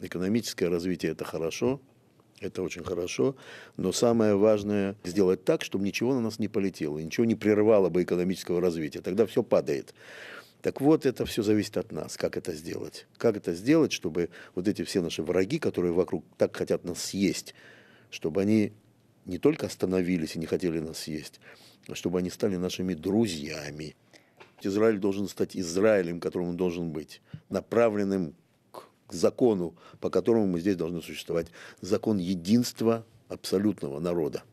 Экономическое развитие – это хорошо, это очень хорошо, но самое важное – сделать так, чтобы ничего на нас не полетело, ничего не прервало бы экономического развития, тогда все падает. Так вот, это все зависит от нас, как это сделать. Как это сделать, чтобы вот эти все наши враги, которые вокруг так хотят нас съесть, чтобы они не только остановились и не хотели нас съесть, а чтобы они стали нашими друзьями. Израиль должен стать Израилем, которым он должен быть, направленным к закону, по которому мы здесь должны существовать. Закон единства абсолютного народа.